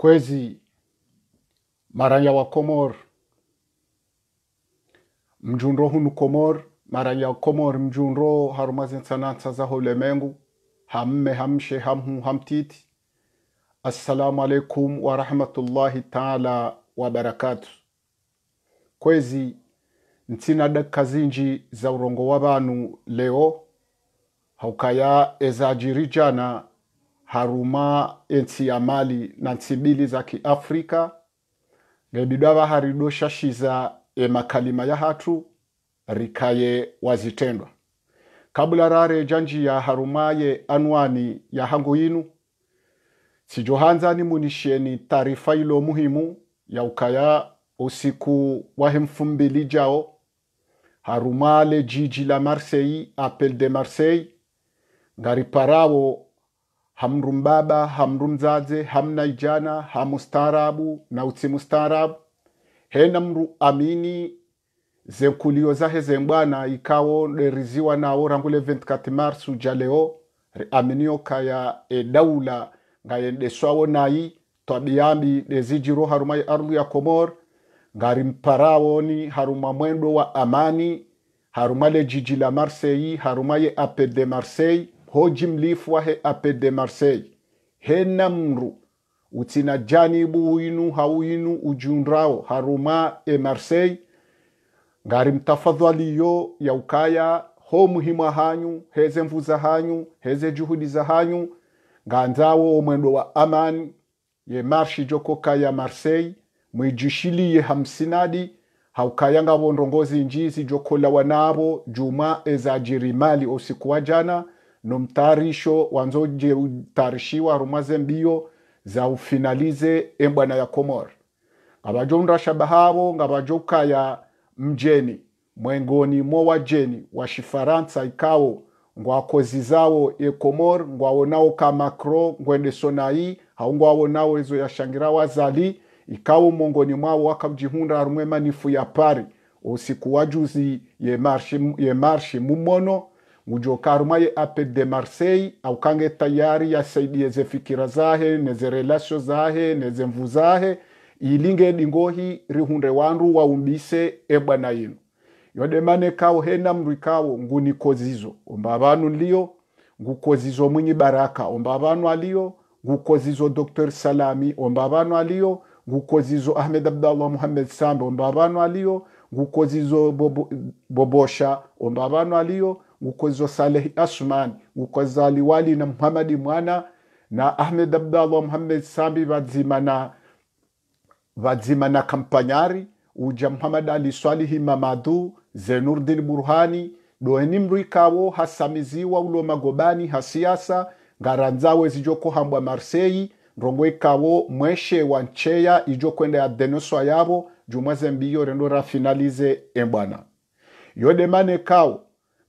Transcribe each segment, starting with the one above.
kwezi maranya wa komor mjunro hunu komor maranya komor mjunro harumazi nsanansa zaho ulemengu hamme hamshe hamhu hamtiti assalamu alaikum warahmatullahi taala wabarakatu kwezi ntsina dakika zinji za urongo wa leo haukaya ezajiri jana haruma ensi ya mali na ntsibili za kiafrika gebidwa vaharidosha shiza emakalima ya hatu rikaye wazitendwa kabla rare janji ya ye anwani ya hangu yinu sijohanzani munisheni taarifa ilo muhimu ya ukaya usiku wa hemfu mbili jao le jiji la marseille apel de marseille ngariparawo hamrumbaba, hamna ijana hamustaarabu na utsimustaarabu hena mru amini zenkulio zahe zembwana ikawo deriziwa nawo rangule 24 mars uja leo aminioka ya edaula ngayendeswawo nayi twabiyambi dezijiro haruma ya ardhi ya komor ngarimparaawooni haruma mwendo wa amani haruma lejiji jiji la marseyi haruma ye apede marseille he ape de marseille hena mru utina janibu winu hawinu ujunrao haruma e marseille ngari ya yaukaya ho muhimu hanyu heze mvuza hanyu heze juhudi za hanyu nganzawo mwendo wa aman ye marshi joko kaya marseille mwijishiliye hamsinadi haukayanga vondongozi njizi jokola wanabo juma ezajirimali usiku wa jana nomtarisho wanzoje utarishiwa rumaze mbio za ufinalize embwana ya komora ngabajo unrashaba ngabajo ukaya mjeni mwengoni mo wajeni wa shifaransa ikawo ngwakozi zawo ekomor ngwawonao ka macro ngwendesonai hau ngwawonao ezo yashangira wazali ikawo mongoni mwawo wakabjihunda rumwe manifu ya pari osiku wajuzi ye marshi, ye marshi mumono ngujokaruma ye ape de marseille au kange tayari ya yasaidie ze fikira zahe neze relasho zahe neze mvu zahe ilinge dingohi rihunde wandu na ebwana yode mane kawo hena mri kawo kozizo omba vanu nliyo ngukozizo mwinyi baraka omba vanu aliyo ngukozizo dr salami omba vanu aliyo ngukozizo ahmed abdallah muhammed sambe omba vanu aliyo ngukozizo bobo, bobosha omba vanu aliyo ukozwa Saleh Ashman ukozwa Aliwali na Muhamadi Mwana na Ahmed Abdallah Muhamed Sambi vadzimana vadzimana kampanyari uja Muhamad Ali Swalihi Mamadhu Zenurdin Burhani doeni mrwikavo hasamiziwa ulo magobani hasiasa ngaranzawe zijoko hambwa Marseille ndongo ikavo mweshe wa ncheya ijo kwenda ya denoswa yavo jumwaze mbiyo rendo rafinalize embwana yode mane kao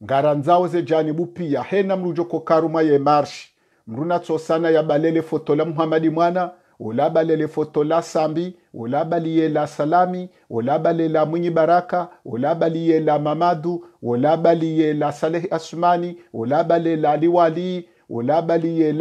ngara nzawo zejani bupiya hena mrujo karuma ye marshi mruna tsosana ya balele foto la muhamadi mwana olabalele foto la sambi olabaliye la salami olabale la mwinyi baraka olabaliye la mamadu olabaliye la salehi asmani olabale la liwali olabaliye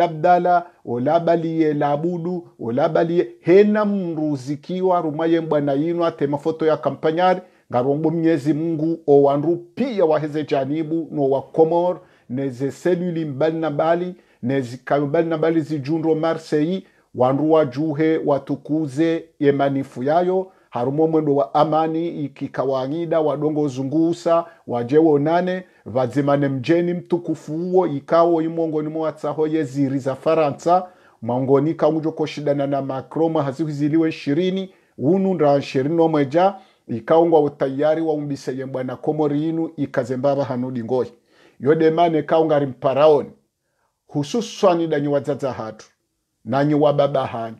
la abudu ula olabaliye hena mruzikiwa rumaye mbwana yinu ate ya kampanyari ngarombo mnyezi mungu o wanru pia waheze janibu no wa komor neze seluli mbali na bali mbali kayo mbali na mbali zijundro marseyi wandu wajuhe watukuze yemanifu yayo harumo mwendo wa amani ikikawang'ida wadongo zungusa wajewo nane vazimane mjeni mtukufu uwo ikawo imwongoni mwatsaho yeziri za faransa mwangoni kamujokoshidana na macron mwahazihwiziliwe nshirini unu nda nshirini nomweja ikaungwa utayari wa waumbiseye mbwana komo rinu ikazembaba hanudi ngoi. ngoyi yodemane kaungari mparaoni hususwani danyi wadzadza hatu nanyi wababa hani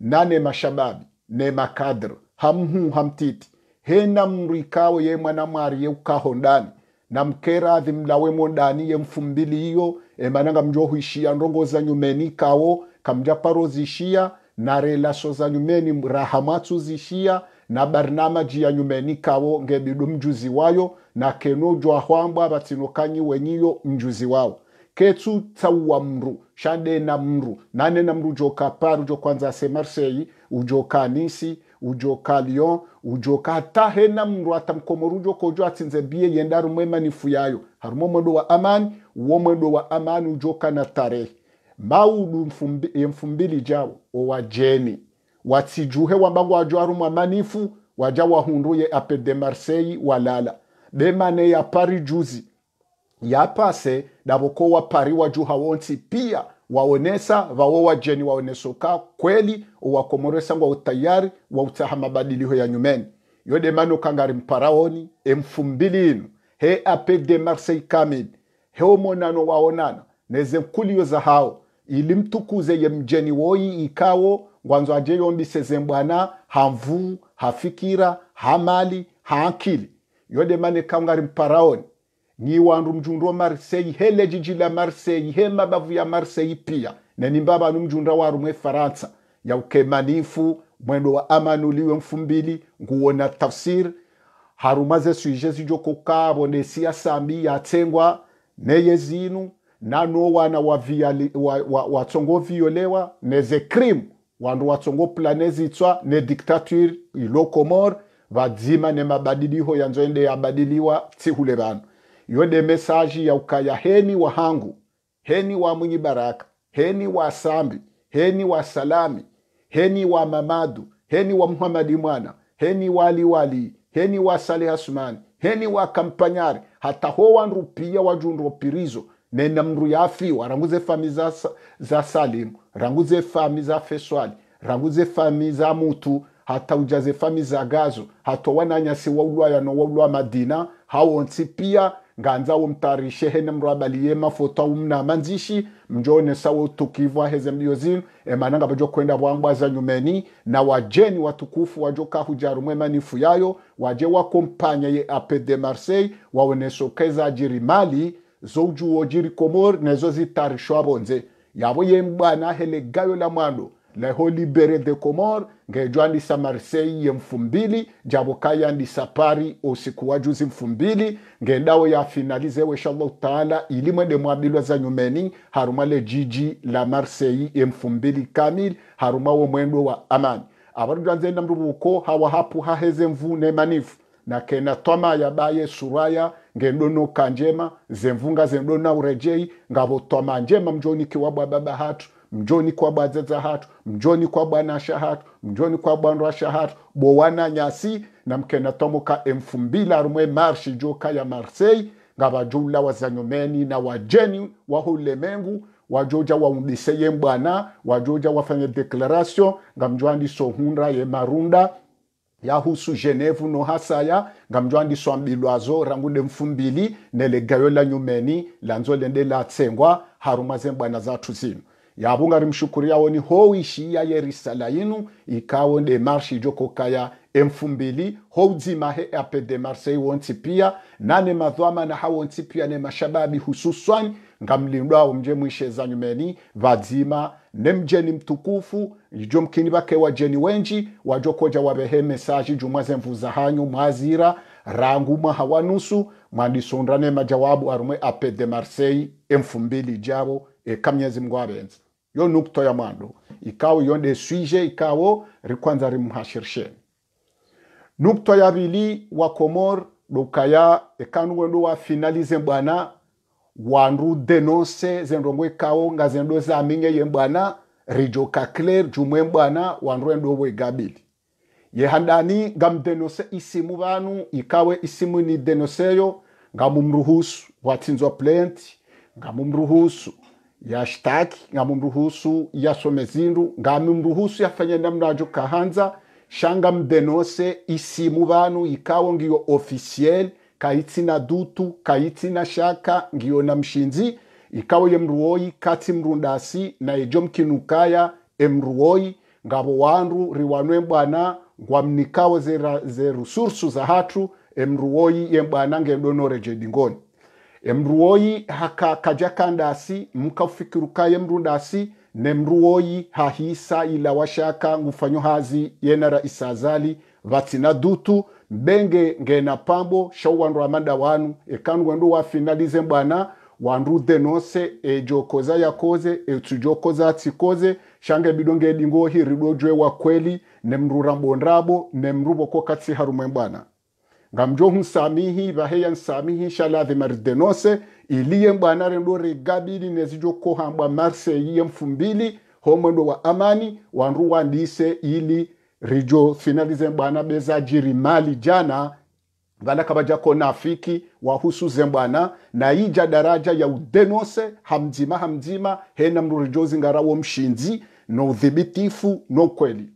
nane mashababi ne makadru hamhu hamtiti hena mru ye mwana mwari yeukaho ndani na mkera adhi mlawemo ndani ye mfumbili iyo emananga ishia nrongo za nyumeni kawo kamjaparo zishia na relaso za nyumeni rahamatsu zishia na barnamaji ya nyumeni kawo ngebidu mjuzi wayo na keno jwa jwahwambwa batsinokanyi wenyiyo mjuzi wawo ketsu tsauwa mru shandena mru nanena mru joka paru jo kwanza se marseille ujoka nisi ujoka lyon ujoka hata hena mru hata mkomoru jo atsinze bie yenda rumwe manifu yayo harumo mwendo wa amani uwo mwendo wa amani ujoka na tarehe maudu mfumbi, mfumbili jawo owajeni watsijuhe wambanga wajo ari mwamanifu waja wahunduye ape de marseille walala demane ya pari juzi yapase davoko wa pari wajuha wonsi pia waonesa vawo wajeni waonesoka kweli owakomoresa ngwa utayari wa utaha mabadiliko ya nyumeni yodemano kangari mparaoni emfumbili he ape de marseille kamili he omonano waonana neze nkuliyo za hao ili mtukuze ye mjeni woyi ikawo ngwanzo aje yombi sezembwana hamvu hafikira hamali hankili yode mane kangari mparaoni nyiwandu mjundu wa marseille hele jiji la marseille he mabavu ya marseille pia nenimba vanu mjunda waru mwe faransa ya ukemanifu mwendo wa amanu liwe mfumbili nguo na tafsir haruma ze suje zijokokavo ne siasambi yatsengwa neye zinu nano wana wa, wa, wa, tsongo wa neze krimu wandu watsongo planezitswa ne dictature ilokomor vadzima ne mabadiliko yanzoende yabadiliwa tsihule vanu iyo de mesaji ukaya heni wa hangu heni wa mwinyi baraka heni wa sambi heni wa salami heni wa mamadu heni wa muhamadi mwana heni wa aliwali heni wa saleh asumani heni wa kampanyari hata ho wandu pia wajundwa pirizo nenda mndu yafiwa ranguze fami za, za salimu ranguze fami za feswali ranguze fami za mutu hata ujaze fami za gazo hatowananyasi waulwayano waulwa madina hawonsi pia nganza womtarishe hene mndu abaliye mafoto aumnama manzishi mjone sawe utukivwa heze zinu emananga bajo kwenda za nyumeni na wajeni watukufu wajo kahujaru kahujarumwe manifu yayo waje wakompanya ye ape de marseille waonesokeza ajirimali zoujuwo jiri komor nezo zitari shwabo nze yabo yembana hele gayo la mwando leho libere de komor ngejwandisa marseille ye mfumbili mbili jabo kayandisa pari usiku wa juzi mfu mbili ngendawo yafinalize wesha allahu taala mwende mwabilwa za nyumeni haruma le jiji la marseille ye mfumbili kamil haruma wo mwendo wa amani abadu jwanzenda mrubuko hawa hapu haheze mvu nemanifu na kena toma ya baye suraya ngedo noka njema zemvunga zedo na urejei ngavotwama njema mjoni kiwabwa baba hatu mjoni kwa bwadzadza hatu mjoni kwa bwanasha hatu mjoni kwa bwanrwasha hatu bowana nyasi na mkena tomoka elfu mbili arumwe marshi joka ya marseille ngavajula wazanyomeni na wajeni wahulemengu wajoja waundise ye mbwana wajoja wafanye declaration ngamjwandi sohunra ye marunda yahusu genevu no hasaya ngamjwa ndiswambilwazo rangunde mfumbili nelegayo la nyumeni lanzo lende latsengwa harumaze mbwana zathu zinu yavungari mshukuri yawo yawoni howishi ya yerusalayinu ikawo demarshi jokokaya emfumbili houdzimahe ape demarsei wonsi pia nane madhwama na hawonsi pia ne mashababi hususwani ngamlindwawo mje mwisheza nyumeni vadzima nemjeni mjeni mtukufu jomkini bake wajeni wenji wajokoja wabehe mesaji jumaze mvuza hanyu mazira rangu mwaha wanusu mwandisondrane majawabu arume ape de marsei elfu mbili jabo ekamyezi mgwabenza yo nukto ya mwandu ikawo yonde swije ikawo rikwanza rimuhashirsheni nukto ya bili wa komor lukaya ekanuwendu wa finalize bwana wandu dhenose zenrongo ikawo nga zenedo zaminge yembwana rijo kakler jumwe mbwana wandu wenedovo igabili yehandani nga mdhenose isimu vanu ikawe isimu ni dhenoseyo nga mumruhusu watinzwa plant nga mumruhusu yashtaki nga mumruhusu yasome zindu nga mumruhusu yafanye namnajo kahanza shanga mdhenose isimu vanu ikawo ngiyo ofisiyeli kaitsina dutu kaitsina shaka ngiona mshinzi ikawo yemruoyi katsi mrundasi na ejo mkinukaya emruoi ngabo wandu riwanwe mbwana ngwamnikawo zerusursu za hatu emruoyi yembwana ngedonore emruoi haka kajakandasi mkafikirukaye mrundasi nemruoyi hahisa ila washaka ngufanyo hazi yenara isazali vatsina dutu mbenge ngena pambo shau wandu amanda wanu ekanu wendu wafinalize bwana wandu denose ejokoza yakoze etujokoza tsikoze shange bidonge dingo hiridwo jwe wa kweli ne nemrura mbondrabo ko katsi harumwe bwana ngamjo humsamihi baheya nsamihi shaladhi maridenose iliye bwana rendo regabili nezijoko hambwa marse yemfumbili mfumbili homwendo wa amani wandu wandise ili rijo finalize bwana beza jiri mali jana vana kabajako nafiki wahusuze bwana na ija daraja ya udenose hamdzima hamdzima hena zingara ngarawo mshinzi no udhibitifu no kweli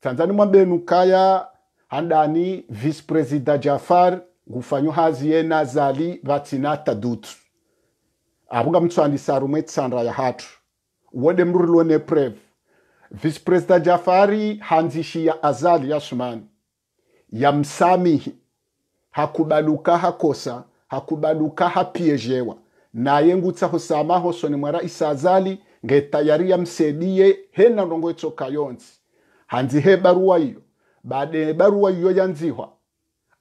tanzani mwambenu kaya handani vice president jafar ngufanyo hazi yena zali vatinata dutu apunga mtswandi sarumwe tsandra ya hatu uwode ne prevu Vice President Jafari hanzishia azali ya Sumani yamsamihi, hakubaluka hakosa, hakubaluka hapiejewa naye ngutsaho samaho soni mwara azali ngetayari yamsedie hena ndongo kayonzi hanzi hanzihe barua iyo baadaye barua iyo yanziwa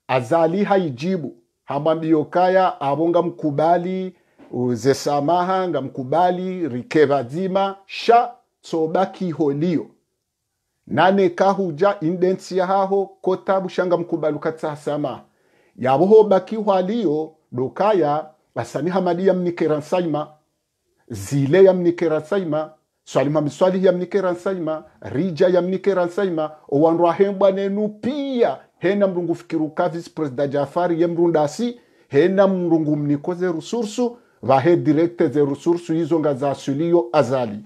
azali haijibu hamwambiyokaya avo mkubali uze samaha ngamkubali rikevazima sha soba kiholio nane kahuja indensi yahaho kota bushanga mkubalukatsa hasama yaboho bakihwaliyo lokaya basani hamadi saima zile ya saima swali mami swali ya miswali saima rija ya saima owandu ahembwa nenu pia hena mrungu fikiruka vice presida jafari yemrundasi hena mrungu mnikoze rusursu vahe directe ze resursu izo nga suliyo azali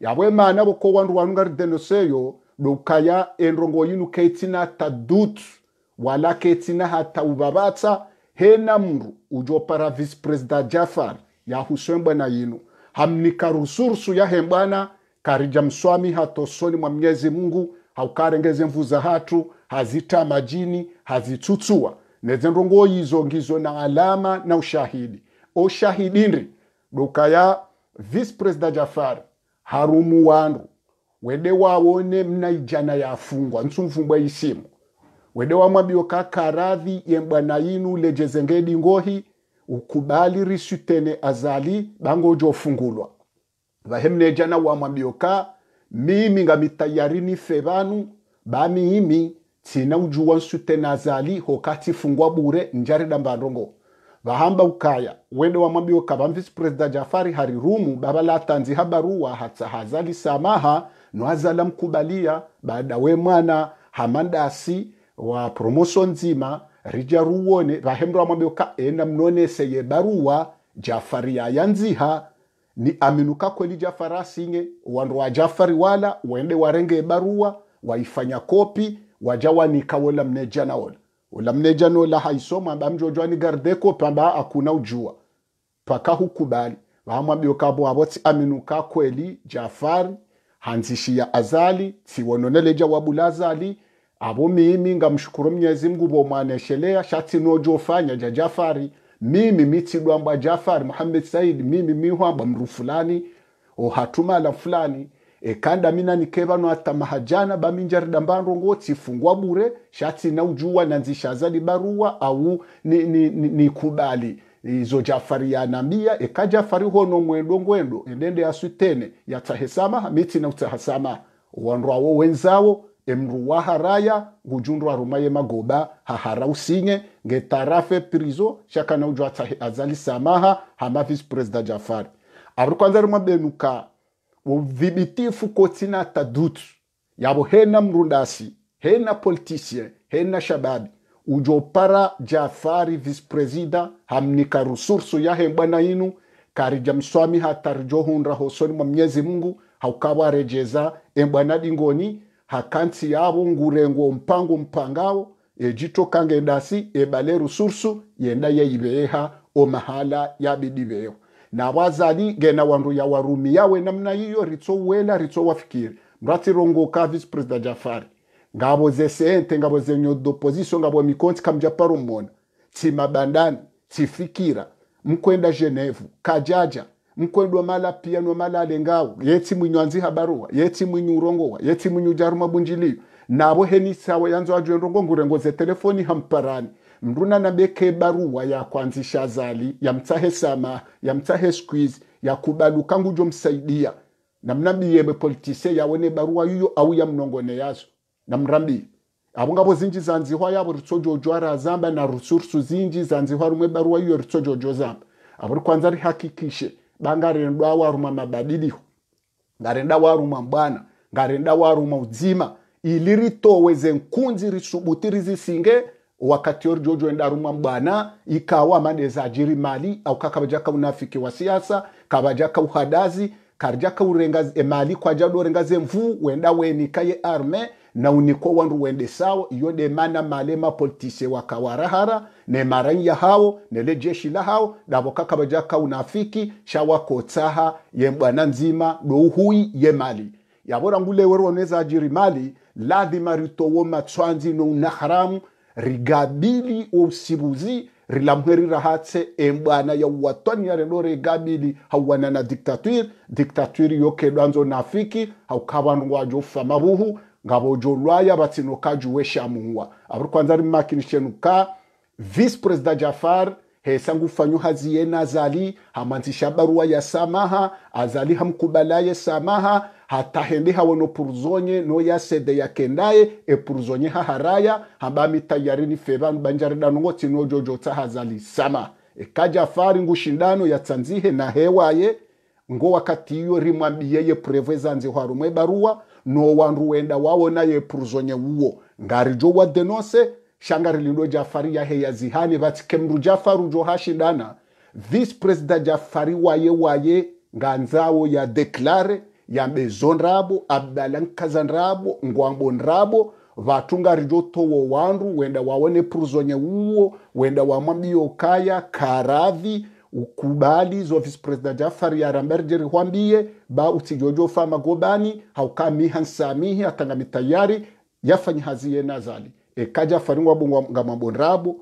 yabwemana wandu nduwanunga rideno seyo dokaya enrongo yinu ketina tadut wala ketina hata ubabatsa hena mru ujo para vice president Jafar ya yahuswembwa na yinu hamnika rusursu ya hembana karija mswami hatosoni mwa Mwenyezi Mungu haukarengeze mvuza hatu hazita majini hazitsutsua neze ndongo yizo ngizo na alama na ushahidi oshahidindri dokaya vice president Jafar hari umuwandu wede wawone mna ijana yafungwa nsumfungwa isimu wede wamwambio kakaradhi yembwana yinu lejezengedi ngohi ukubali risutene azali bango jofungulwa vahemnejana wamwambio ka mimi ngamitayari nife vanu bamiimi tina ujuwa nsutene azali hokati fungwa bure njaridambanrongo vahamba ukaya wende wamwambioka va mvisi presida jafari hari rumu baba latanzi habaruwa hatsa hazali samaha no azala mkubalia baada we mwana hamandasi wa promoso nzima rija ruwone vahembra wamwambioka enda mnonese ye baruwa jafari yayanziha ni aminuka kweli jafari asinge wandu wa jafari wala wende warenge ebaruwa waifanya kopi waja wanikawola mnejanawola ulamneja nola haisoma mjojwa ni gardeko pamba akuna ujua paka hukubali vahamwambio kabo avotsi aminuka kweli jafari hanzishi ya azali tsiwononeleja wabulazali avo mimi ngamshukuru mnyezi shati vomwaneshelea shatinojofanya ja jafari mimi miti mitsidwambwa jafari muhammed said mimi mihwambwa mru fulani la fulani e kandi aminanike vano atamahajana baminjarida mbarongo tsifungwa bure shatsina ujuwa nanzishaza ni barua au ni, ni, ni, ni kubali izo e, jafari ya yanambia eka jafari hono mwendo ngwendo endende yaswitene yatsahesama mitsi na utsahasama wanrwawo wenzawo emruwa haraya ngujundwa rumaye magoba hahara usinge ngetarafe prizo shakana ujwa azali samaha hama vice president jafari abri kwanza rimwa benuka udhibitifu kotina tadutu yabo hena mrundasi hena politisien hena shababi ujo para jafari vice-president hamnika rusursu yahe bwana inu karija mswami hunra hosoni mwa mnyezi mungu haukawa haukawarejeza embwana dingoni hakanti yabo ngurengo mpango mpangao ejito kangendasi ebale rusursu yenda yeiveeha omahala yabidiveeho na navazali gena wandu ya warumi yawe namna hiyo ritsowela ritsowafikire mratsirongoka vice president jafari ngabo zesente ngabo zenyo doposiso ngabo mikonsi kamja paromona tsimabandani tsifikira mkwenda genevu kajaja mkwendwa mala pia no mala alengawo yetsi mwinywanzi habaruwa yetsi mwinyu urongowa yeti mwinyu jaruma bunjiliyo nabo henisawo sawa yanzo ajwe rongo ngurengo ze telefoni hamparani mruna beke barua ya kwanzisha zali ya yamtsahe sama ya yamtsahe squeeze yakubaluka ngujo msaidia na namnambiyebwe politise ya wene barua yuyo au ya mnongone yazo na mrambi abunga ngabo zinji zanzi zanzihwa yabo ritsojojo zamba na rusursu zinji zanzi zanzihwa rumwe barua yuyo ritsojojo zamba abo hakikishe bangare bangarendwa waruma mabadili ngare nda waruma mbana ngare nda waruma udzima ili ritoweze nkunzi risubuti rizisinge wakati jojo enda rumwa mbwana ikawa za ajiri mali au kakabaja unafiki wa siasa kabaja kauhadazi karja eh, kwa emali urenga ze mvu wenda wenika ye arme na uniko wandu wende sawo iyo demana malema politise wakawarahara ne maranya hao nele jeshi la hao davo unafiki kaunafiki kotaha ye mbwana nzima do uhui ye mali yavora ngule wero waneza ajiri mali lazima ritowo matswanzi no unaharamu rigabili usibuzi rilamwe rirahatse embwana ya relo regabili hauwana na diktatwiri diktatwiri yokedwanzo nafiki haukavanu wajo fama vuhu ngavojo lwaya vatsino kajuweshamuwa avuri kwanza rimakinishenuka vice president jafar hesa ngufanyu haziye nazali hamanzisha barua ya samaha azali hamkubalaye samaha ya sede ya kendaye e purzonye haharaya hambami tayari nife tino jojo ta hazali sama ekaja fari ngushindano tanzihe na hewaye ngo wakati iyo rimwambiye yepreve zanze harumwe barua no wandu wenda ye purzonye uwo ngarijo denose shanga rilindo jafari yahe yazihane vati kemru jafaru johashidana this president jafari waye waye nganzawo ya deklare yambezo nrabo abdala nkaza nrabo ngwambo nrabo vatu ngarijotowo wandu wenda wawone pruzonye uwo wenda wamwambiyo kaya karadhi ukubali zo vice president Jafari Aramberjeri hwambie ba utijojo fama gobani haukamiha nsamihi atanga mitayari yafanyi haziye nazali ekaja faringwa bungwa ngamabonrabu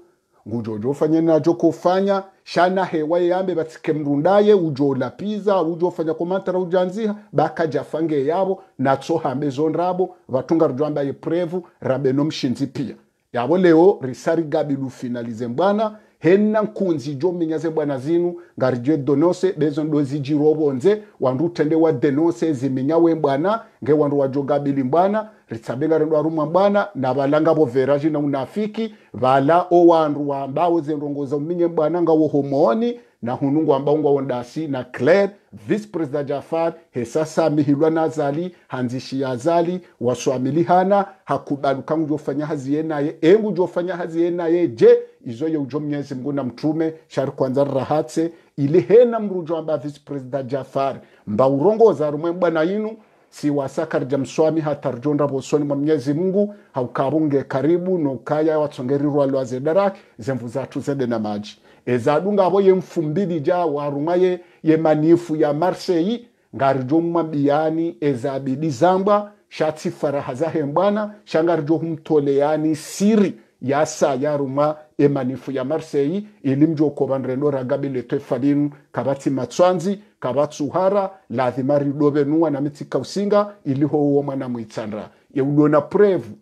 ngujojo ufanye najo kufanya shana hewa yambe batsike mrundaye ujo lapiza ujo fanya komantara ujanziha bakaja fange yabo natso hambe zonrabo vatunga rujwamba ye prevu rabe no mshinzi pia yabo leo risari gabi lufinalize mbwana henna nkunzi jomminya ze bwana zinu ngarije donose bezo ndo zijirobonze wandu utende wa denose ziminyawe mbwana nge wandu wajogabili mbwana ritsabenga rendo arumwa mbwana na valanga voveraji na unafiki vala o wandu wambawo zendongoza uminye mbwana ngawo homoni na hunungu amba ungu awondasi na claire vice president jafar hesasa mihilwa nazali hanzishi yazali waswamilihana hakubaluka ngu jofanya haziye naye engu jofanya haziye naye je izo ye ujo mnyezi mngu na mtume shari kwanza rahatse ili hena mrujo amba vice president jafar mba urongoza rumwe mbwana inu si siwasakarja mswami hatarjonda vosoni mwa mnyezi mungu haukabunge karibu nokaya watsongerirwa lwazedaraki zemvu zathu zede na maji ye ezadungabo yemfumbirija waruma ye manifu ya marseyi ngarijo mumabiyani ezabidi zambwa shatsifaraha zahembwana shangarijo humtoleyani siri yasa yaruma emanifu ya e marseyi ilimjo kovanreno ragabi letwe falinu kavatsi matswanzi kavatsuhara lathi nuwa na mitsikausinga ilihowo mwana mwitsandra yeulona prevu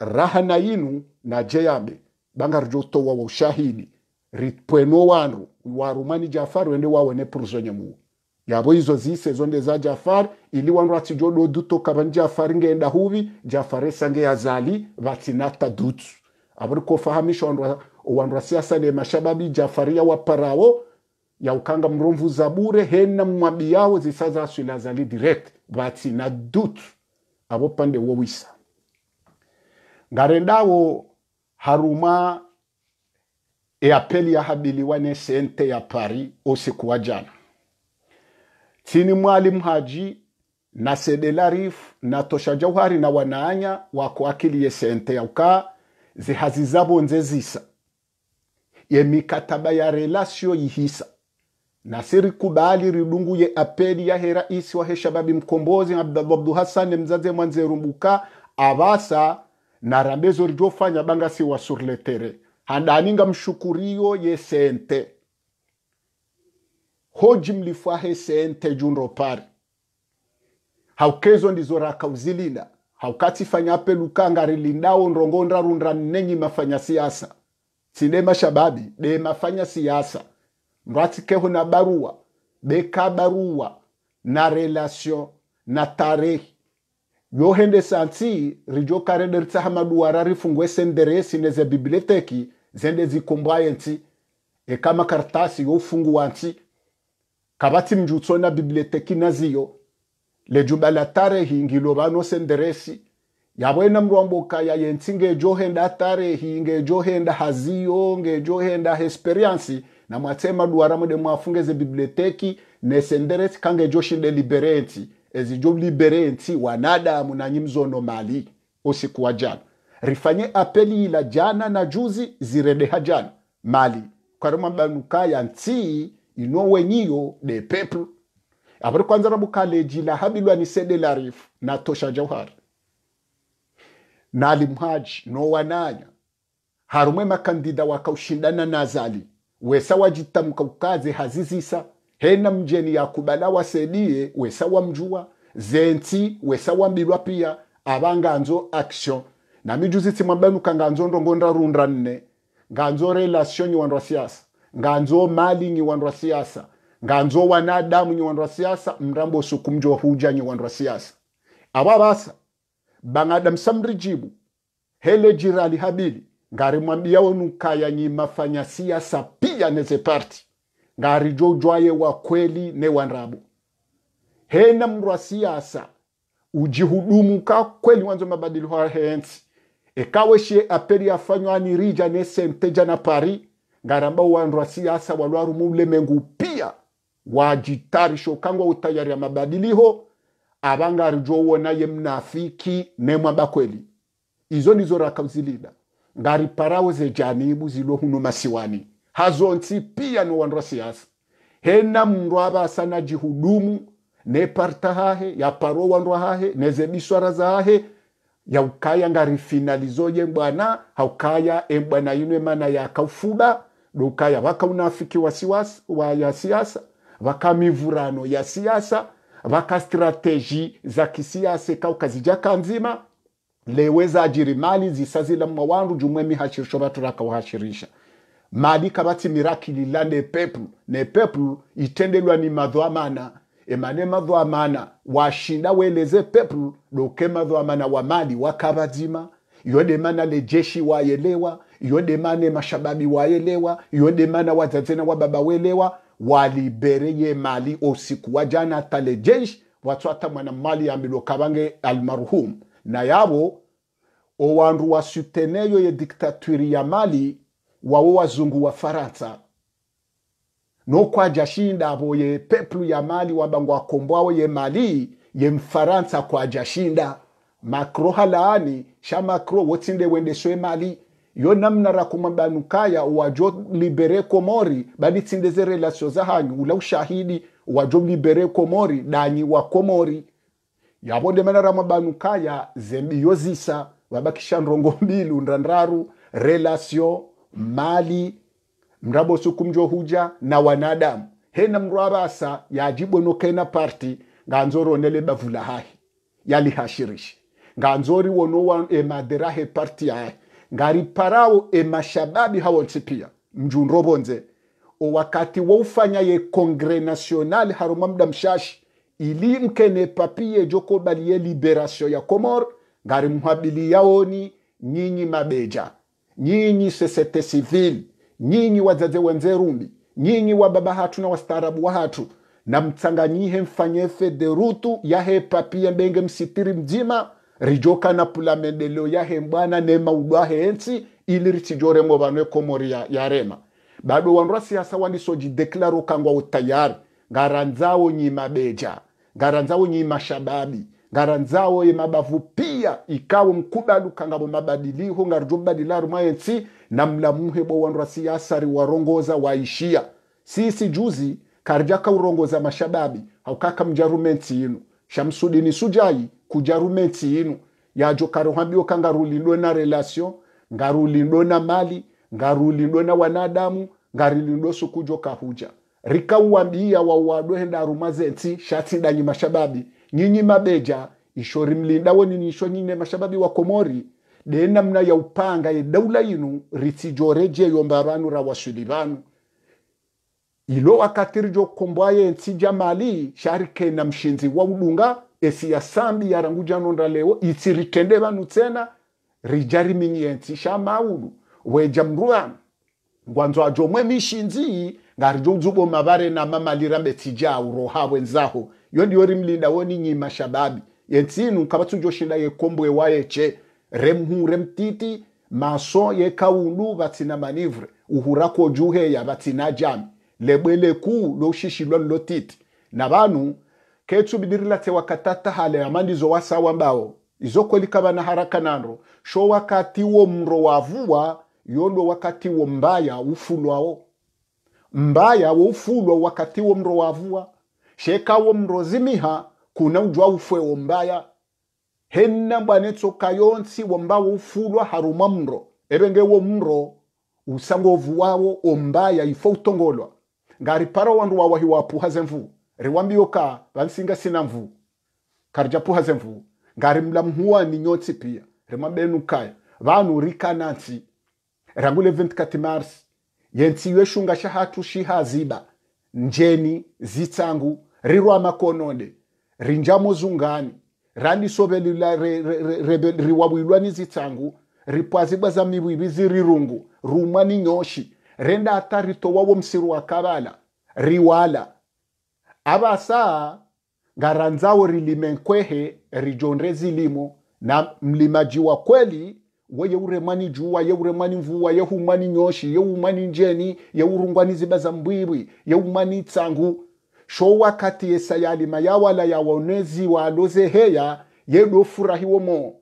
raha na yinu na jeyabe bangarijo utowa wa ushahidi wa ripweno wanu warumani jafar wende wawone pruzonye muwo yabo izo zise zonde za jafar ili wanu watijo dodutoka bani jafari ngenda huvi jafari sange yazali vatinata dutu aburikofahamisha wanu wasiasane mashababi jafari ya waparao ya ukanga mrumvu zabure hena mwabi yawo zisaza zali direct vatina dutu abo pande wowisa ngarendawo haruma E apeli yahabiliwa ne sente ya Paris usiku wa jana. Tini Mwalimu Haji na Sedelarif na Tosha Jauhari na wanaanya wakoakiliye sente yauka zihazizabonze zisa ye mikataba ya relasio yihisa na kubali ridungu ye apeli yahe isi wahe shababi mkombozi Abdallah Hassan mzaze mwanze rumbuka avasa na rambezo rijofanya bangasi wasurletere handaninga mshukurio ye sente hoji mlifwahe sente junro pari haukezo ndizo raka uzilinda haukatifanya pelukanga rilindao nrongondra runra nenyi mafanya siasa sidema mashababi de mafanya siasa mratikeho na barua beka barua na relation na tarehi yohende santi rijokarederitsaha maduara rifungwe senderesi neze bibliteki zende zikompliance ekama yo fungu wanti kabati mjutso na biblioteki naziyo lejumba la tarehi ngilo bano senderesi yabwena mlwamboka ya yentsi ngejohenda tarehi ngejohenda haziyo ngejohenda experience na mwatsema duara mude ze biblioteki ne senderesi nesenderesi kangejoshinde liberenti ezijo liberenti wanadamu na nyimzono mali osikuwa jana rifanye apeli ila jana na juzi ziredeha jana mali karuma banuka ya ntii ino wenyiyo de people apari kwanza rabukaleji la habilwa ni sede la rifu na tosha jauhari nalimhaji nowananya harumwe makandida wakaushindana nazali wesa wajitamka ukaze hazizisa hena mjeni yakubala wasedie wesa wamjua zensi wesa wambilwa pia abanganzo action namijuzitsimwa banuka nganzo ngondarunda nne nganzo relation nyiwandu wa siasa nganzo mali nyiwandu wa siasa nganzo wanadamu nyiwandu wa siasa mrambo sukumjo huja nyiwandu wa siasa awa basa bang'ada msamrijibu hele jirali habili ngari mwambiyawo nukaya nyimafanya siasa pia neze parti ngari jojwaye wa kweli ne wanrabu hena mndu wa siasa ujihudumu ka kweli wanzo mabadiliko hensi ekaweshe ni rija ne senteja na pari ngarambau wandu wa siasa walwaru muulemengu pia wajitarisha ukangwa utayari ya mabadiliho abanga avangarijowo naye mnafiki ne bakweli izo nizo rakauzilida ngari parawo janibu zilo huno masiwani hazonsi pia no wandwa siasa hena mndwa jihudumu ne partahahe ya yaparo wandu hahe nezebiswara zahahe yaukaya ngari finalizo ye bwana haukaya e ebwana yinwe mana ya kaufuba lukaya waka unafiki wa, siwasa, wa ya siasa waka mivurano ya siasa waka strateji za kisiasa kaukazijaka nzima leweza ajiri mali zisazila mwa wandu jumwe mihashirisho vatu rakauhashirisha mali kavatsimira kilila ne peplu ne peplu itendelwa ni mana emane madho amana washinda weleze pepu loke madho amana wa wamali wakavazima yodemana lejeshi wayelewa yodemane mashababi wayelewa yodemana wazazena wa baba welewa walibereye mali osiku wa jana hata lejeshi watswata mwana mali yambilokavange almarhum na yavo owandu wasuteneyo ye diktaturi ya mali wawo wazungu wa faransa nokwaja abo ye peplu ya mali wabangu akombwawo ye mali ye mfaransa kwaja shinda makro halaani sha makro wotinde wende swe mali yo namna ra rakumabbanukaya wajo libere komori bani ze baditsindeze za hanyu ula ushahidi wajo libere komori danyi wa komori yabondemana ramabanukaya zembiyo zisa wabakisha nrongo mbilu ndandraru relasio mali mrabo sukumjo huja na wanadamu hena mrwarasa yajibonokena parti nganzoronele bavu lahahi yalihashirishi nganzori wonowa emaderahe parti yahe ngariparawo emashababi hawonse pia mjunrobonze owakati woufanya ye kongre national haroma mda mshashi ili mkene papie jokobaliye liberasio ya komor ngari mhabiliyaoni nyinyi mabeja nyinyi sesete sivili nyinyi wazaze wenzerumbi nyinyi wa baba hatu na wastaarabu wa hatu na mtsanganyihe mfanyefe derutu yahe papia mbenge msitiri mjima rijoka na pula mendeleo yahe mbwana nemaudwahe ensi ili risijoremo vanwe komori ya, ya rema bado wanrwa siasa wanisojideklaro kangwa utayari ngaranzao nyima beja ngaranzao nyima shababi ngaranzao ye mabavu pia ikawo mkubalu kangabo mabadiliho ngarijobadilaro mwaensi namla bowandwa siasa wasiyasari warongoza waishia sisi juzi karja kaurongoza mashababi haukaka mjarumenti inu shamsudini sujai kujarumenti inu yajo karohambio ngarulindwe na relasyon ngarulindwe na mali ngarulindwe na wanadamu ngarilindwe sukujo kahuja rikauwambia wauwadwenda rumazenti shatidanyi mashababi nyinyi mabeja ishori woni nisho nyine mashababi wa komori denamna yaupanga yedaula ino ritsijorejeyomba vanhu rawasvili vanhu ilo wakati rijokombwa yentsija mali sharikena mshinzi waudunga esi yasambi yarangu janonda lewo itsi ritende vanhu tsena rija riminyi yentsi shamaulu weja mruvanu ngwanzo ajomwe mishinzi iyi ngarijo udzuboma vare nama mali rambe tsija auro hawe nzaho yondiyo rimlinda woninyima shababi yentsi inu kavatsujoshinda yekombwe wayeche remhure mtiti maso ye kaulu vatsina manivre uhura ko juhe kojuheya vatsina jami lo lekuu lo nlotiti na banu ketsu vanu ketsubidirilate wakatata hale amandizo wasawa mbao na haraka nanro sho wakati wo mro wavua yolwo wakati wo mbaya ufulwao mbaya wo ufulwa wakati wo mro wavuwa shekawo mro zimiha kuna ujwa ufwe wo mbaya henna mbwana etsoka yonsi womba wofulwa haruma omuro evenge mro usanga ovuwawo omba yaifa utongolwa ngari para wandu wawahi wapuhaze mvu riwambiyoka vansinga sina mvu karija puhaze mvu ngari mlamhuwa ni nyotsi pia rimabenu kaya vanu rikana nsi rangule 24 mars yensi yeshunga shahatu shiha ziba njeni zitsangu rirwa makonode rinjamo zungani randisovela riwawilwani zitsangu ripwazibwa za miwivi zirirungu rumwa ni nyoshi renda ata ritowawo msiru wa kavala riwala abasa ngaranzawo rilime nkwehe rijonre zilimo na mlimaji wa kweli weye uremwani juwa ye uremwani mvuwa ye humwani nyoshi ye umwani njeni ye urungwani ziba za mbwibwi ye umwani tsangu sho wakati yesayalima yawala yawonezi waloze heya yedofurahiwomo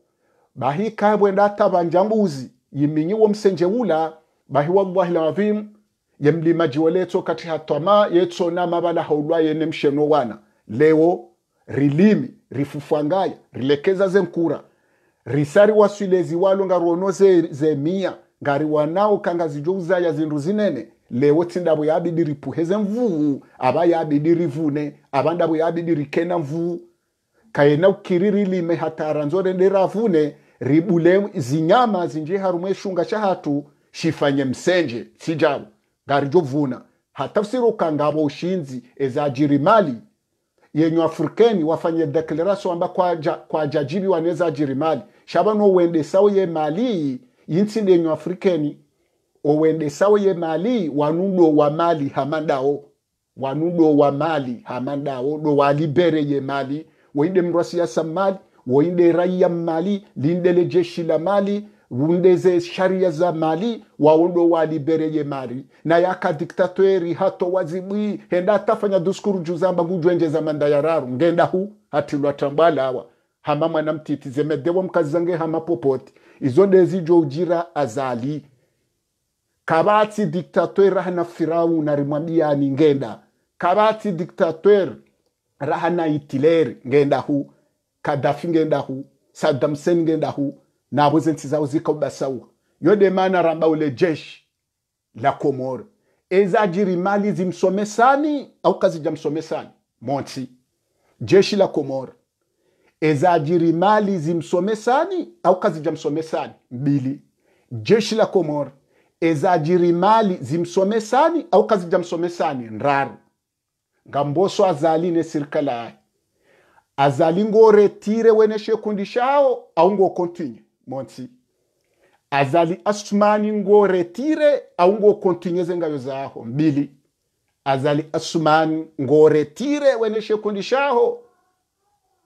bahi kabwenda tabanja mbuzi yiminyiwo msenje wula bahi wallahi lavim yemlimaji waleto kati hatwama yetsona mabala haulwa yene msheno wana leo rilimi rifufwangaya rilekeza zenkura risari waswilezi walo ngaruono zemia ze ngari wanao kangazijouza ya zindu zinene lewo tsinda abo yabidi ripuheze mvuu aba yabidi rivune abandi abo yabidi rikena mvuu kaena ukiri rilime hatara nzore ndiravune ribule zinyama zinje harumwe shunga chahatu shifanye msenje sijabo ngarijovuna hatafsiri kangabo ushinzi ezajiri mali yenyu afrikeni wafanye declaration amba kwa kwajajibi waneza ajiri mali shaba no wende sawo ye mali yintsinde yenyu afrikeni owendesawo ye mali wanudo wa mali hamandawo wanudo wa mali hamandawo do walibere ye mali woinde mrwasiyasa mali woinde raia mali lindele jeshi la mali wundeze sharia za mali waundo walibereye mari naye akadiktatori hato wazibwi henda atafanya duskuru juzamba za manda ya raru ngenda hu hatilwa tambwalawa hama mwana mtitize medewa mkazange hama popote izo ndezi ujira azali Kabati diktatwer raha na rahana na rimwambia ni ngenda. Kabati diktatwer raha na Hitler ngenda hu, Kadafi ngenda hu, Saddam sen ngenda hu, na abuze zao ziko basau. Yode mana ramba ule jeshi la Komoro eza mali zimsomesani au kazi jamsomesani monsi jeshi la Komoro eza mali zimsomesani au kazi jamsomesani mbili jeshi la Komoro ezajiri zimsome zimsomesani au kazijamsomesani ndaru ngamboso azaline sirikala yayi azali ngoretire wene shekundi shawo au ngokontinye monsi azali asumani ngoretire au ngokontinye zengayo zaho mbili azali asumani ngoretire wene shekundi shaho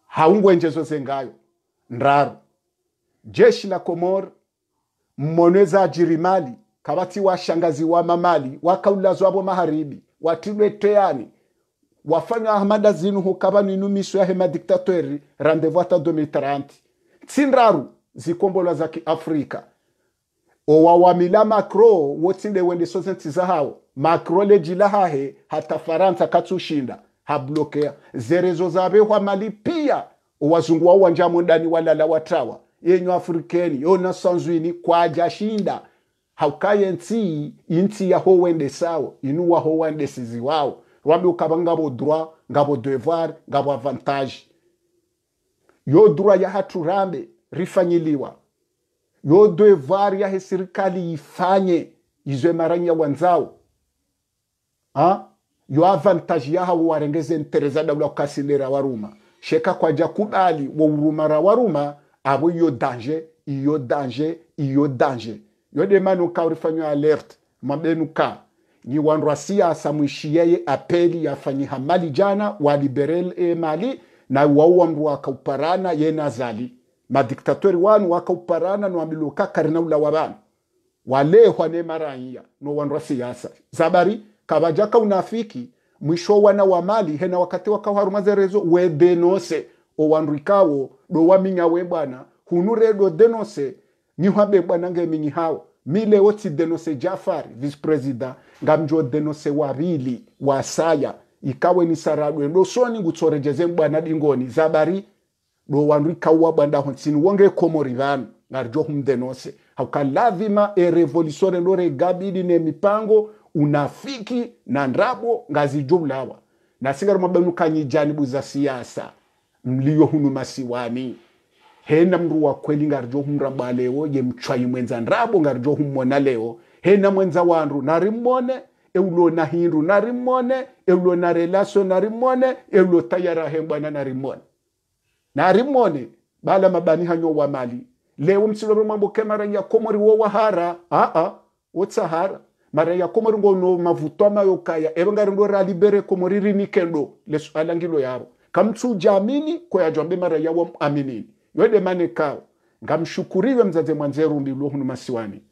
haungwenjezo zengayo ndaru jeshi la komor mmoneza mali kabati washangazi wa mamali wakaulazwa vo maharibi watilweteani wafanywa hamada zinu hukavanu inu miso ya hemadiktatori randevu ata 2030 tsindaru zikombolwa za kiafrika owawamila macro wotsinde wende soze sosenti zahawo macro lejila hahe hata faransa katsushinda hablokea zerezo zavehwa mali pia owazungu wauwanjamo ndani walala watawa yenyu afrikeni yona sanzwini kwajashinda haukaya nsi ya ho wende sawo ho wende sizi wawo rwambi ukaba ngabo droit ngabo devoir ngabo avantage yo ya hatu rambe rifanyiliwa yo devoir ya hesirikali ifanye izwe maranya wanzao ha? yo avantage ya yahawo warengeze ntereza daula kukasilera waruma sheka kwa jakubali wouruma ra waruma abo iyo danger iyo danger iyo danger yode manu kaurifanyo alert mabenu ka ni wanrwasia asamwishiyeye apeli yafanyi hamali jana waliberel e mali na wauwamru wakauparana ye nazali madiktatori wanu wakauparana nwamiluka karinaula wabanu walehwa ne maraiya no wanrwa siasa zabari kabajaka unafiki mwisho wana wa mali hena wakati wakaharuma zerezo wedenose owanrwikawo dowaminya we bwana hunuredo denose nyihabe bwanange minyihawo mile wotsi denose jafari vice president ngamjo denose wabili wasaya ikawe ni saradwe dosoni ngutsorejeze bwana dingoni zabari do wandu ikauwa bwanda honsini wonge komori vanu ngarijo humdenose haukalazima erevolisore lore gabidi ne mipango unafiki na ndrabo ngazijulawa kanyijani buza siasa mliyo hunu masiwani henda mndu wa kweli ngarjo humramba leo ye mchwayi mwenza nrabo ngarjo humona leo henda mwenza wandu narimmone eulo na hindu narimmone eulo na relaso narimmone eulo tayara hembwana narimmone narimmone bala mabani hanyo wa mali leo msiloro mambo kemara ya komori wo wahara aa ah, ah, wotsahara mara ya komori ngo no mavuto mayokaya ero ngari ndo ralibere komori rini kendo lesu alangilo yaro kamtsu jamini jombe mara ya yawo aminini yoyede manekao ngamshukuriwe mzaze mwanzeru ndilwo masiwani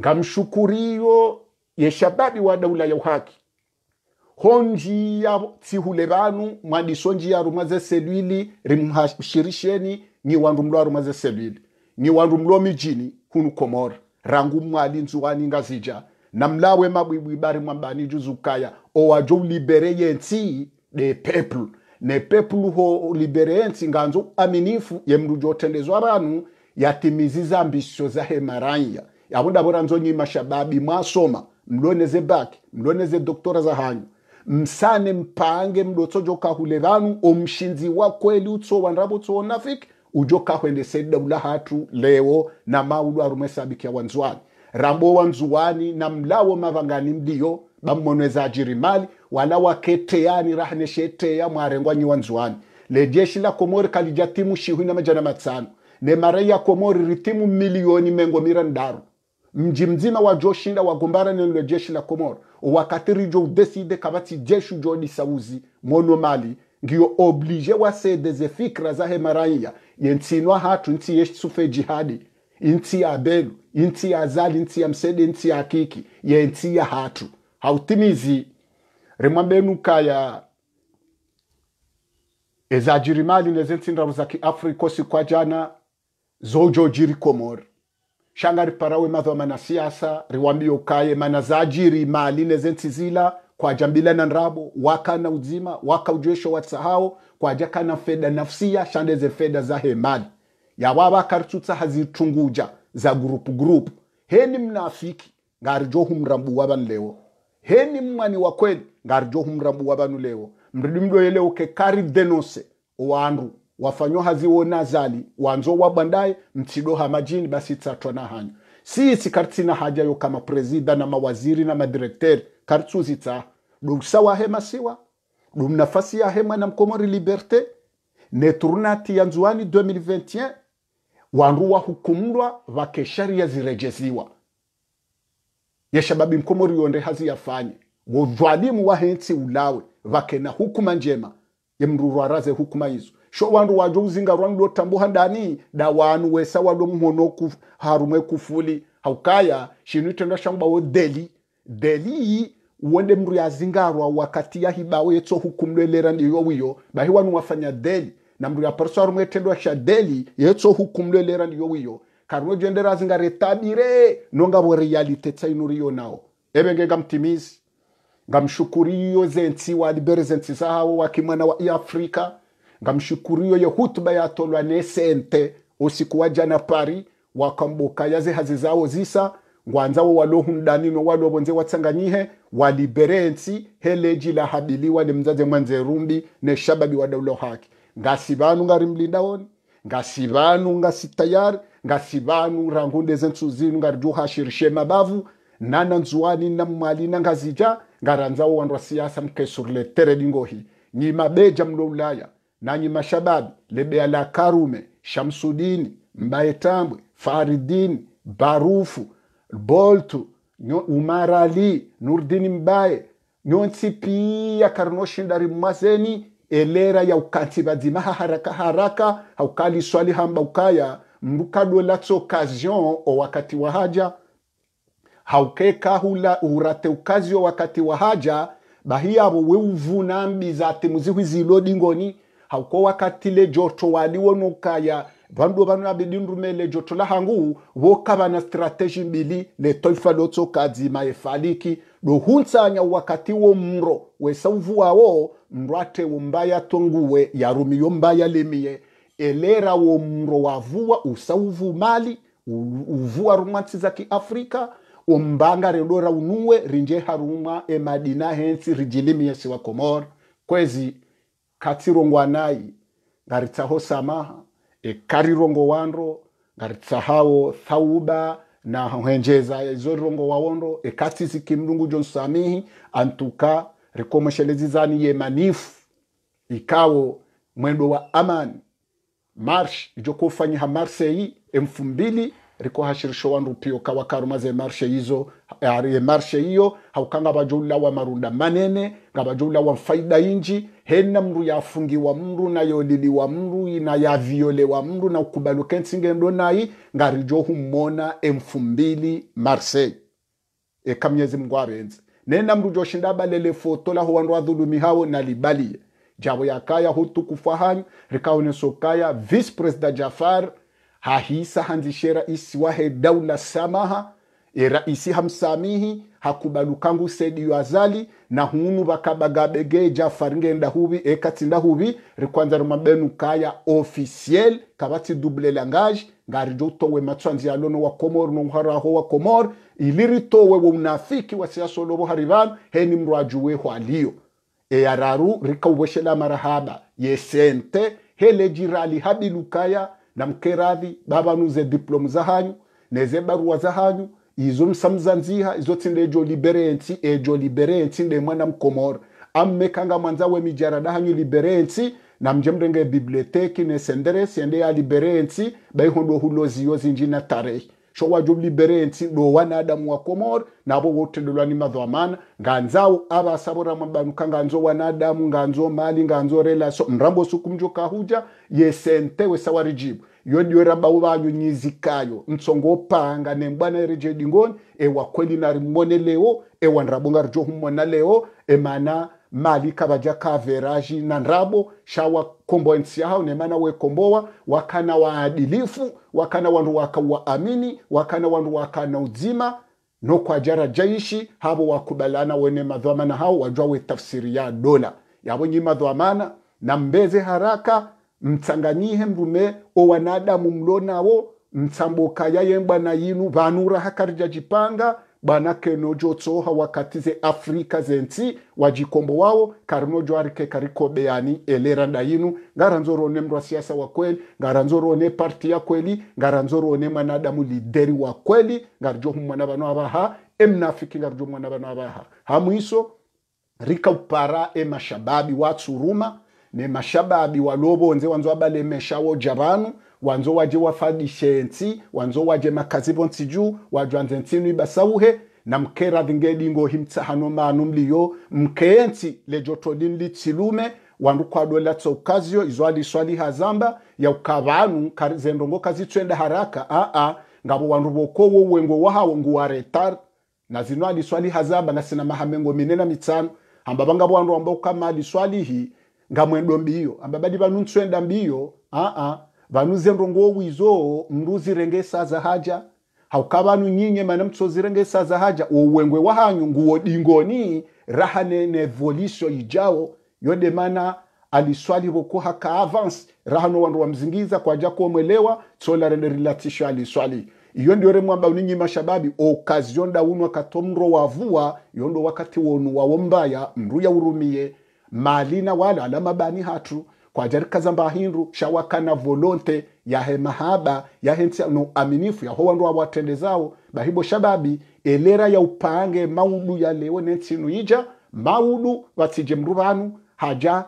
ngamshukuriyo yeshababi wa daula ya uhaki ho njia tsihule vanu mwadiso njia rumaze selwili rimhashirisheni ni wandu mlo rumaze selwili ni wandu mlo mijini hunu komora rangu mwali nzuwani ngazija na mlawe mabwibwi mwambani juzukaya owajo libere yentsi de peplu nepepuluho liberensi nganzo aminifu yemrujotendezwa ranu yatimiziza ambisho zahe maranya yabo ndabora nzonyima shababi mwasoma mloneze baki mloneze doktora za hanyu msane mpange mdotsojokahule vanu omshinzi wa kweli utsowa ndravotsowa nafiki ujokahwendeseda ula hatu leo na maulu arumesabikia wanzwani rambo wanzuwani na mlawo mavangani mdiyo bammonweza ajirimali wala waketeani rahne sheteya mwarengwa nyiwanzuani le jeshi la komori kalijatimu na majana matsano ne mara ya komori ritimu milioni mengo mira ndaru mji mzima wa joshinda wajoshinda ne le jeshi la komori wakati rijo udeside kabati jeshu jodi sauzi mono mali ngiyo oblige wa wasedeze fikra za hemaraia yentsinwa hatu ntsi yesufe jihadi intsi ya belu intsi ya zali intsi ya msede intsi ya kiki yentsi ya hatu hautimizi remwabenuka ya ezajirimali nezentsindravo za kiafrika osikwa jana zojojiri komori shanga riparawe madho mana siasa riwambie ukaye mana zajiri mali nezentsizila kwajambila na nrabo waka na uzima waka ujuesho watsahao kwaja kana feda nafsia shandeze feda za hemali yawaba karitsutsa hazitunguja za gurupu gurupu heni mnafiki ngarijo humrambu wabanlewo heni mmani wa kweli ngarjo humrambu wa vanu leo mridi uke kari denose wandu wafanyo haziwo nazali wanzo wabandaye mtido hamajini basi tsatwa na hanyo si hanyu karti na haja yo kama prezida na mawaziri na madirekteri kartu karitsuzitsa dusa siwa dum nafasi hema na mkomori liberte neturunati ya nzuani 2021 wandu wahukumulwa vake sharia zirejeziwa yeshababi mkomori yonde hazi yafanye wodwalimu wahensi ulawe vakena hukuma njema yemrurwaraze hukuma izo sho wandu wajo uzinga rwandu lotambuha ndani da wanu wesa walo mhono kuf, harumwe kufuli haukaya shinu tendo shangubawo deli deli uonde mru ya yazingarwa wakati ya yahibawo yetso hukumlwelera ndiyo wiyo bahi wanu wafanya deli na mru ya perso harumwe tendo sha deli yetso hukumlwelera ndiyo wiyo karuno gende razinga retabire nonga bo realite tsaino riyo nawo ebenge ngamtimizi ngamshukuriyo zensi walibere zensi zahawo wakimwana wa iafrika ngamshukuriyo ye hutuba yatolwa nesente usiku wa jana pari wakamboka yaze hazi zawo zisa ngwanzawo walohundanino walobonze watsanganyihe waliberensi heleji la lahabiliwa ni mzaze rumbi ne shababi wa wadaulo haki ngasi vanu ngarimlindawoni ngasi vanu ngasitayari ngasivanu rangunde zentsu zinu ngarijuhashirishe mabavu nana nzuwani na mwali na ngazija ngaranzawo wandu wa siasa mkesuriletere dingohi mabeja mlo ulaya nanyi mashababi lebea la karume shamsudini mbaetambwe faridini barufu boltu umarali nurdini mbaye nyonsi pia karinoshindari mwazeni elera ya ukantivadzimaha haharaka haraka haukali swali hamba ukaya mbukadwe latso tsokazion o wakati wa haja haukeka hula urate ukazi o wakati wa haja bahia we uvuna mbi za zati muzihu zilodingoni hauko wakati le joto waliwonukaya vandu vanu avidindumele joto la hangu vokava na strateji mbili le toifa lotso lotsokadzima efaliki dohunsanya wakati wo mro wesauvuwawo wo mbaya tonguwe yarumiyo mbaya lemiye elera mro wavua mali uvua rumwa za kiafrika ombanga redora unue rinje harumwa emadina hensi rijilimiyesi wa komor kwezi katsirongwanayi ngaritsaho samaha ekarirongo wanro ngaritsahawo thauba na hwenjeza izo rongo wawondo ekatsiziki mlungu jon samihi antuka rikomoshelezizani yemanifu ikawo mwendo wa amani marshe ijokufanyiha marshe eyi elfu mbili riko hashirisho hashirishwa wandupi kawa karumaze marshe hizo ariye eh, eh, marshe hiyo haukanga bajula wa marunda manene ngabajula wa faida inji hena mru ya fungi wa mru na yolili wa mru na wa mru na ukubalu kentsinge ukubaluke nsingendo nayi ngarijo humona elfu mbili marshe eka mnyezi mngu nena mru joshinda balele fotola ho dhulumi hao hawo nalibalie jabo ya kaya jaboyakaya hutukufahany rikaunesokaya vice president jafar hahisa hanzishera isi wahe daula samaha eraisi hamsamihi hakubalukangu sediyo azali na hunu bakabagabege jafar ngenda hubi ekatsinda hubi rikwanza rumabenu kaya officiel kabatsi double langage towe matswanzi alono wa komor ho wa komor iliritowe wo unafiki wa siasa lobo haribanu heni mrwajuweho aliyo eyararu rikauweshela marahaba yesente helejirali habilukaya na mkeradhi babanuze diplomu za hanyu neze barua za hanyu izo msamzanziha izo tsinde ejo liberensi ejo liberensi nde mwana mkomora ammekanga mwanza we mijarada hanyu liberensi na mjemrenge biblioteki nesenderesi siende ya liberensi baihondo huloziyo zinjina tarehi showajum liberensi ɗo wanadamu wa komor nabo ni do amana nga aba sabora mabanu nga nzo wanadamu nga nzo mali nganzo rela so mrambo suku sukumjo kahuja yesentewe sawari jibu raba bawu banyu nyizikayo ntsongopanga nembwana rije dingoni wa kweli na rimone leo e wa nrabonga rijo humona leo emana mali kavaja kaveraji na nrabo shawa komboensi yao nemana wekombowa wakana waadilifu wakana wandu wakawaamini wakana wandu wakana uzima nokwajara jaishi havo wakubalana wene madhamana hao wajwawe tafsiri ya dola nyi madhamana na mbeze haraka mtsanganyihe mrume owanadamu mlonawo mtsamboka yaye mbwana yinu vanura hakarija jipanga banake nojo tsoha wakati ze afrika zensi wajikombo wao karinojo arike kariko beani elera ndayinu ngaranzorone mndu wa siasa wa kweli ngaranzorone parti ya kweli ngaranzorone mwanadamu lideri wa kweli ngarijohu mwana vanu avaha emnafiki ngarijo mwana vanu avaha hamwiso rikaupara emashababi watsuruma ne mashababi walovonze wanzo abalemeshawo wo vanu wanzo waje wafadishe nsi wanzo waje makazibo nsiju wajwanze nsinu ibasauhe na mkera dhingelingo himtsahano manu mliyo mkeensi lejotolin litsilume wandu kwadola tsaukazio izwali swali hazamba ya ukavanu zendongo kazitswenda haraka aa ngabo wandu vokowo uwengo wahawo nguwaretar na zino aliswali hazamba na sina mahamengo minena mitsano amba vangavo wandu ambao kama hi ngamwendo mbiyo amba badi vanu ntswenda mbiyo aa vanuze ndongo wizo mruzi renge saza haja haukavanu nyinye mana mtsozi renge saza haja uwengwe wahanyu nguo dingoni raha rahanene volisho ijao yode mana aliswali kuha ka avance rahano wandu wamzingiza kwa kwaja kuomwelewa tsola rene rilatisho aliswali iyo ndio mwamba uninyi mashababi okazi yonda unwa katomro wavua yondo wakati wonu wawombaya mruya urumie malina wala alama bani hatu kwajarika zamba hindu shawakana volonte yahe mahaba yahe no aminifu yaho wandu wawatendezao bahibo shababi elera ya upange maudu yalewo nensinu ija maudu watsije mndu vanu haja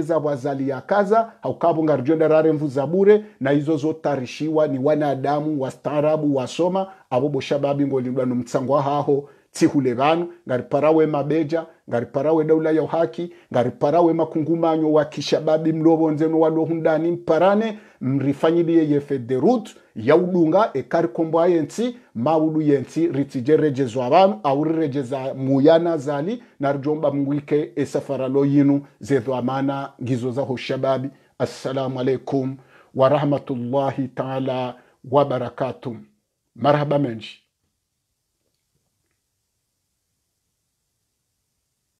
za wazali ya kaza haukavo ngarjondarare mvu za bure na izo zotarishiwa ni wanadamu wastaarabu wasoma avo boshababi ngolindwa no mtsangwa haho tsihule vanu ngariparawe mabeja ngariparawe daula ya uhaki ngariparawe makungumanyo wa kishababi mlovonzeno walohundani mparane mrifanyilie yefe derut yaudunga ekarikomboa yensi maudu yensi ritijerejezwa vanu aurirejeza muyana zali narijomba mngwike esafaralo lo yinu zedhwamana ngizo za shababi assalamu alaikum warahmatullahi taala wabarakatuh marhaba menji